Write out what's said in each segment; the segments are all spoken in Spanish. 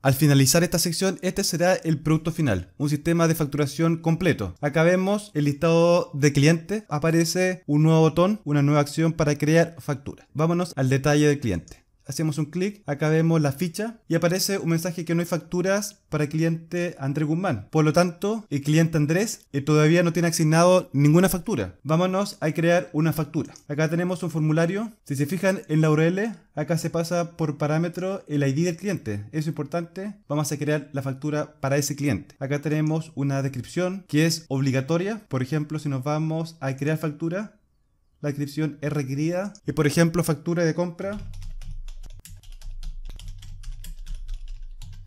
Al finalizar esta sección, este será el producto final, un sistema de facturación completo. Acá vemos el listado de clientes, aparece un nuevo botón, una nueva acción para crear factura. Vámonos al detalle del cliente hacemos un clic, acá vemos la ficha y aparece un mensaje que no hay facturas para el cliente Andrés Guzmán. Por lo tanto, el cliente Andrés eh, todavía no tiene asignado ninguna factura. Vámonos a crear una factura. Acá tenemos un formulario. Si se fijan en la URL, acá se pasa por parámetro el ID del cliente. es importante. Vamos a crear la factura para ese cliente. Acá tenemos una descripción que es obligatoria. Por ejemplo, si nos vamos a crear factura, la descripción es requerida. Y por ejemplo, factura de compra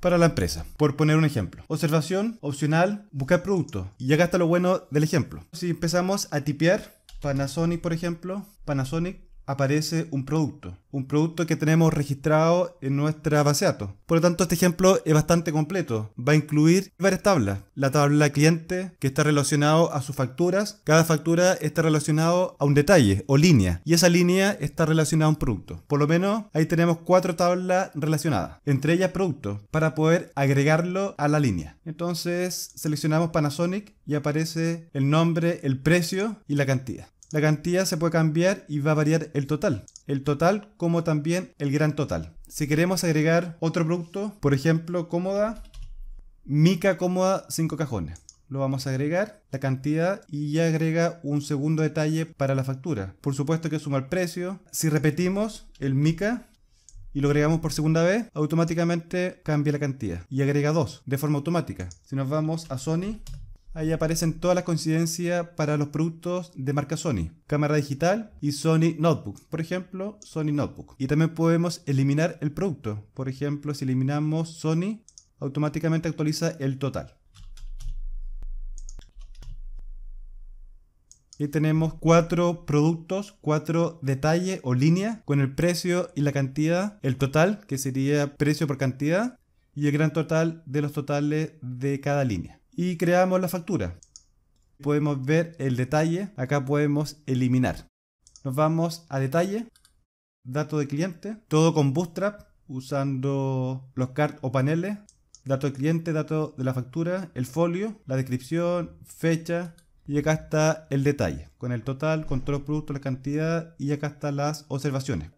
para la empresa. Por poner un ejemplo. Observación, opcional, buscar producto. Y acá está lo bueno del ejemplo. Si empezamos a tipear Panasonic, por ejemplo, Panasonic aparece un producto, un producto que tenemos registrado en nuestra base de datos. Por lo tanto, este ejemplo es bastante completo. Va a incluir varias tablas. La tabla cliente, que está relacionado a sus facturas. Cada factura está relacionado a un detalle o línea. Y esa línea está relacionada a un producto. Por lo menos ahí tenemos cuatro tablas relacionadas. Entre ellas producto, para poder agregarlo a la línea. Entonces seleccionamos Panasonic y aparece el nombre, el precio y la cantidad. La cantidad se puede cambiar y va a variar el total. El total como también el gran total. Si queremos agregar otro producto, por ejemplo, cómoda, mica cómoda 5 cajones lo vamos a agregar, la cantidad y ya agrega un segundo detalle para la factura. Por supuesto que suma el precio. Si repetimos el mica y lo agregamos por segunda vez, automáticamente cambia la cantidad y agrega 2 de forma automática. Si nos vamos a Sony, Ahí aparecen todas las coincidencias para los productos de marca Sony. Cámara digital y Sony Notebook. Por ejemplo, Sony Notebook. Y también podemos eliminar el producto. Por ejemplo, si eliminamos Sony, automáticamente actualiza el total. Y tenemos cuatro productos, cuatro detalles o líneas con el precio y la cantidad, el total, que sería precio por cantidad, y el gran total de los totales de cada línea y creamos la factura. Podemos ver el detalle, acá podemos eliminar. Nos vamos a detalle, dato de cliente, todo con Bootstrap usando los cards o paneles, dato de cliente, dato de la factura, el folio, la descripción, fecha y acá está el detalle con el total, con todos los productos, la cantidad y acá están las observaciones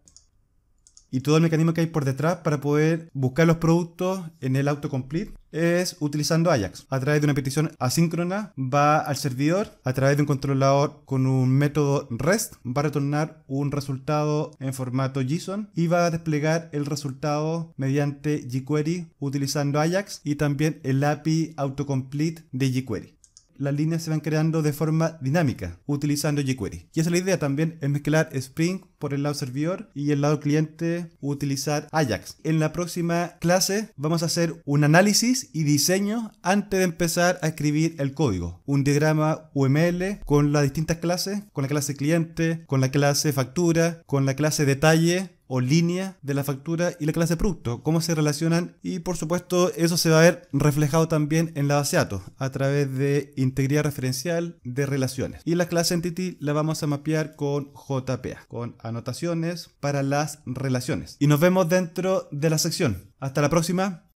y todo el mecanismo que hay por detrás para poder buscar los productos en el autocomplete es utilizando Ajax. A través de una petición asíncrona va al servidor, a través de un controlador con un método REST va a retornar un resultado en formato JSON y va a desplegar el resultado mediante jQuery utilizando Ajax y también el API autocomplete de jQuery las líneas se van creando de forma dinámica utilizando jQuery. Y esa es la idea también, es mezclar Spring por el lado servidor y el lado cliente utilizar Ajax. En la próxima clase vamos a hacer un análisis y diseño antes de empezar a escribir el código. Un diagrama UML con las distintas clases, con la clase cliente, con la clase factura, con la clase detalle o línea de la factura y la clase producto, cómo se relacionan y por supuesto eso se va a ver reflejado también en la base de datos a través de integridad referencial de relaciones. Y la clase entity la vamos a mapear con JPA, con anotaciones para las relaciones. Y nos vemos dentro de la sección. Hasta la próxima.